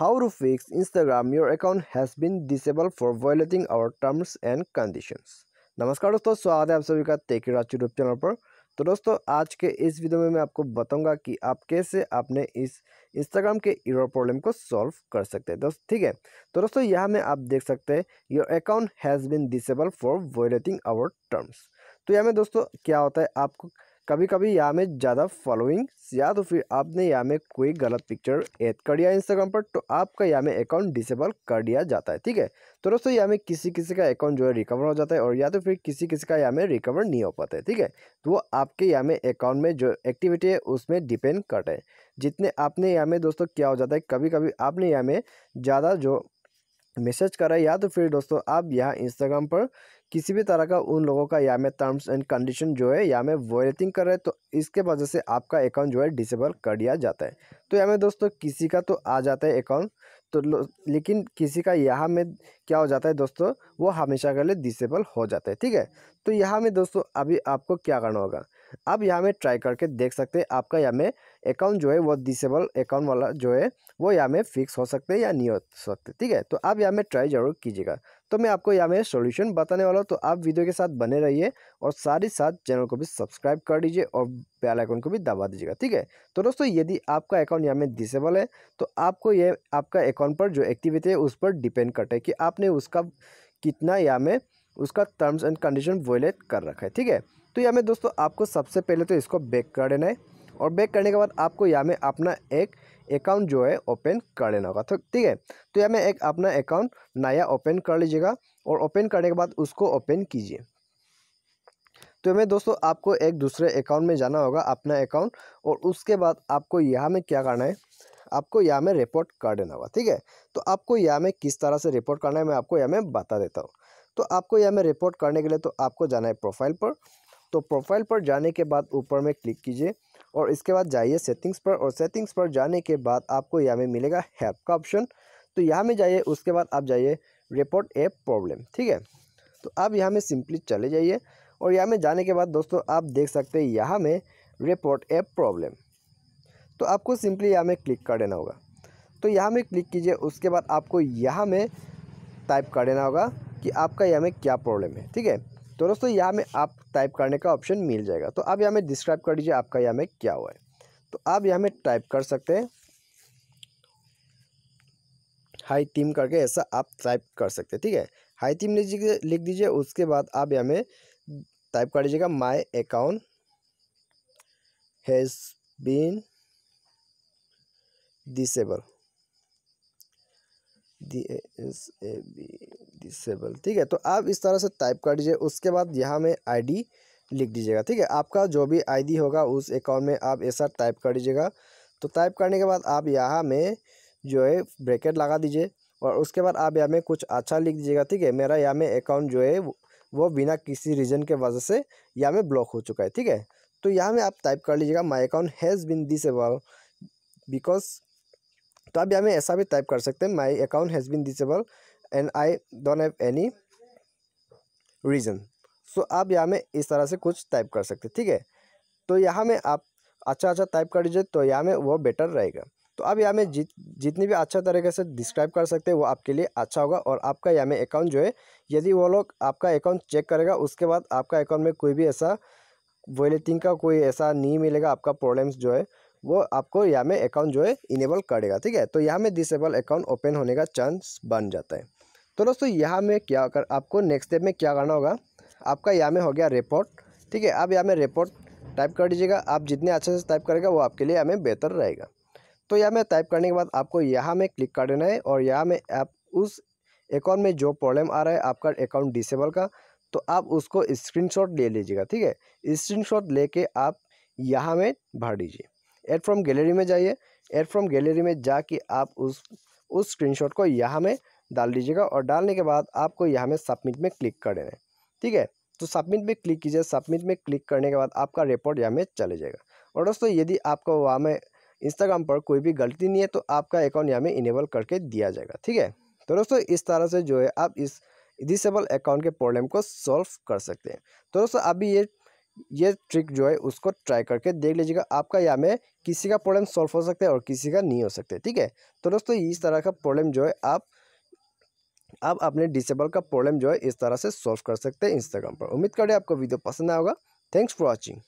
how to fix Instagram your account has been disabled for violating our terms and conditions नमस्कार दोस्तों स्वागत है आप सभी का टेक राज यूट्यूब चैनल पर तो दोस्तों आज के इस वीडियो में मैं आपको बताऊंगा कि आप कैसे आपने इस इंस्टाग्राम के ईरो प्रॉब्लम को सॉल्व कर सकते हैं दोस्त ठीक है तो दोस्तों यहाँ में आप देख सकते हैं your account has been disable for violating our terms तो यहाँ में दोस्तों क्या होता है आपको कभी कभी यहाँ में ज़्यादा फॉलोइंग या तो फिर आपने यहाँ में कोई गलत पिक्चर ऐड कर दिया इंस्टाग्राम पर तो आपका यहाँ में अकाउंट डिसेबल कर दिया जाता है ठीक है तो दोस्तों यहाँ में किसी किसी का अकाउंट जो है रिकवर हो जाता है और या तो फिर किसी किसी का यहाँ में रिकवर नहीं हो पाता है ठीक है तो वो आपके यहाँ में अकाउंट में जो एक्टिविटी है उसमें डिपेंड करता है जितने आपने यहाँ में दोस्तों क्या हो जाता है कभी कभी आपने यहाँ में ज़्यादा जो मैसेज करें या तो फिर दोस्तों आप यहाँ इंस्टाग्राम पर किसी भी तरह का उन लोगों का या में टर्म्स एंड कंडीशन जो है या में वॉयलेटिंग कर रहे हैं तो इसके वजह से आपका अकाउंट जो है डिसेबल कर दिया जाता है तो यहाँ में दोस्तों किसी का तो आ जाता है अकाउंट तो लेकिन किसी का यहाँ में क्या हो जाता है दोस्तों वो हमेशा के लिए डिसेबल हो जाता है ठीक है तो यहाँ में दोस्तों अभी आपको क्या करना होगा अब यहाँ में ट्राई करके देख सकते हैं आपका यहाँ में अकाउंट जो है वो डिसेबल अकाउंट वाला जो है वो यहाँ में फिक्स हो सकते हैं या नहीं हो सकते ठीक है तो आप यहाँ में ट्राई जरूर कीजिएगा तो मैं आपको यहाँ में सोल्यूशन बताने वाला हूँ तो आप वीडियो के साथ बने रहिए और साथ ही साथ चैनल को भी सब्सक्राइब कर दीजिए और बेल आइकन को भी दबा दीजिएगा ठीक है तो दोस्तों यदि आपका अकाउंट यहाँ में डिसेबल है तो आपको ये आपका अकाउंट पर जो एक्टिविटी है उस पर डिपेंड करता है कि आपने उसका कितना यहाँ में उसका टर्म्स एंड कंडीशन वोलेट कर रखा है ठीक है तो यहाँ में दोस्तों आपको सबसे पहले तो इसको बैक कर देना है और बैक करने के बाद आपको यहाँ में अपना एक अकाउंट जो है ओपन कर लेना होगा तो ठीक है तो यहाँ में एक अपना अकाउंट नया ओपन कर लीजिएगा और ओपन करने के बाद उसको ओपन कीजिए तो हमें दोस्तों आपको एक दूसरे अकाउंट में जाना होगा अपना अकाउंट और उसके बाद आपको यहाँ में क्या करना है आपको यहाँ में रिपोर्ट कर देना होगा ठीक है तो आपको यहाँ में किस तरह से रिपोर्ट करना है मैं आपको यहाँ में बता देता हूँ तो आपको यहाँ में रिपोर्ट करने के लिए तो आपको जाना है प्रोफाइल पर तो प्रोफाइल पर जाने के बाद ऊपर में क्लिक कीजिए और इसके बाद जाइए सेटिंग्स पर और सेटिंग्स पर जाने के बाद आपको यहाँ में मिलेगा हेल्प का ऑप्शन तो यहाँ में जाइए उसके बाद आप जाइए रिपोर्ट ए प्रॉब्लम ठीक है तो आप यहाँ में सिंपली चले जाइए और यहाँ में जाने के बाद दोस्तों आप देख सकते हैं यहाँ में रिपोर्ट ए प्रॉब्लम तो आपको सिंपली यहाँ में क्लिक कर देना होगा तो यहाँ में क्लिक कीजिए उसके बाद आपको यहाँ में टाइप कर देना होगा कि आपका यहाँ में क्या प्रॉब्लम है ठीक है तो दोस्तों यहाँ में आप टाइप करने का ऑप्शन मिल जाएगा तो आप यहाँ में डिस्क्राइब कर दीजिए आपका यहाँ में क्या हुआ है तो आप यहाँ में टाइप कर सकते हैं हाई टीम करके ऐसा आप टाइप कर सकते हैं ठीक है हाई टीम लिख दीजिए उसके बाद आप यहाँ में टाइप कर दीजिएगा my account has been disable disable ठीक है तो आप इस तरह से टाइप कर दीजिए उसके बाद यहाँ में आईडी लिख दीजिएगा ठीक है आपका जो भी आईडी होगा उस अकाउंट में आप ऐसा टाइप कर दीजिएगा तो टाइप करने के बाद आप यहाँ में जो है ब्रैकेट लगा दीजिए और उसके बाद आप यहाँ में कुछ अच्छा लिख दीजिएगा ठीक है मेरा यहाँ में अकाउंट जो है वो बिना किसी रीज़न के वजह से यहाँ में ब्लॉक हो चुका है ठीक है तो यहाँ में आप टाइप कर लीजिएगा my account has been disable because तो अभी हमें में ऐसा भी टाइप कर सकते हैं my account has been disable and I don't have any reason so आप यहाँ में इस तरह से कुछ टाइप कर सकते हैं ठीक है तो यहाँ में आप अच्छा अच्छा टाइप कर दीजिए तो यहाँ में वो बेटर रहेगा तो आप यहाँ में जित जितनी भी अच्छा तरीके से डिस्क्राइब कर सकते हैं वो आपके लिए अच्छा होगा और आपका यहाँ में अकाउंट जो है यदि वो लोग आपका अकाउंट चेक करेगा उसके बाद आपका अकाउंट में कोई भी ऐसा वॉलेटिंग का कोई ऐसा नहीं मिलेगा आपका प्रॉब्लम्स जो है वो आपको यहाँ में अकाउंट जो है इनेबल करेगा ठीक है तो यहाँ में डिसेबल अकाउंट ओपन होने का चांस बन जाता है तो दोस्तों यहाँ में क्या कर आपको नेक्स्ट स्टेप में क्या करना होगा आपका यहाँ में हो गया रिपोर्ट ठीक है आप यहाँ में रिपोर्ट टाइप कर दीजिएगा आप जितने अच्छे से टाइप करेगा वो आपके लिए हमें बेहतर रहेगा तो यहाँ में टाइप करने के बाद आपको यहाँ में क्लिक कर देना है और यहाँ में आप उस अकाउंट में जो प्रॉब्लम आ रहा है आपका अकाउंट डिसेबल का तो आप उसको स्क्रीनशॉट ले लीजिएगा ठीक है स्क्रीनशॉट लेके आप यहाँ में भर दीजिए एड फ्रॉम गैलरी में जाइए एड फ्रॉम गैलरी में जाके आप उस उस स्क्रीनशॉट को यहाँ में डाल दीजिएगा और डालने के बाद आपको यहाँ में सबमिट में क्लिक कर देना है ठीक है तो सबमिट में क्लिक कीजिए सबमिट में क्लिक करने के बाद आपका रिपोर्ट यहाँ में चले जाएगा और दोस्तों यदि आपको वहाँ में इंस्टाग्राम पर कोई भी गलती नहीं है तो आपका अकाउंट यहाँ में इनेबल करके दिया जाएगा ठीक है तो दोस्तों इस तरह से जो है आप इस डिसेबल अकाउंट के प्रॉब्लम को सॉल्व कर सकते हैं तो दोस्तों अभी ये ये ट्रिक जो है उसको ट्राई करके देख लीजिएगा आपका यहाँ में किसी का प्रॉब्लम सॉल्व हो सकता है और किसी का नहीं हो सकता ठीक है तो दोस्तों इस तरह का प्रॉब्लम जो है आप आप अपने डिसेबल का प्रॉब्लम जो है इस तरह से सॉल्व कर सकते हैं इंस्टाग्राम पर उम्मीद करें आपको वीडियो पसंद आएगा थैंक्स फॉर वॉचिंग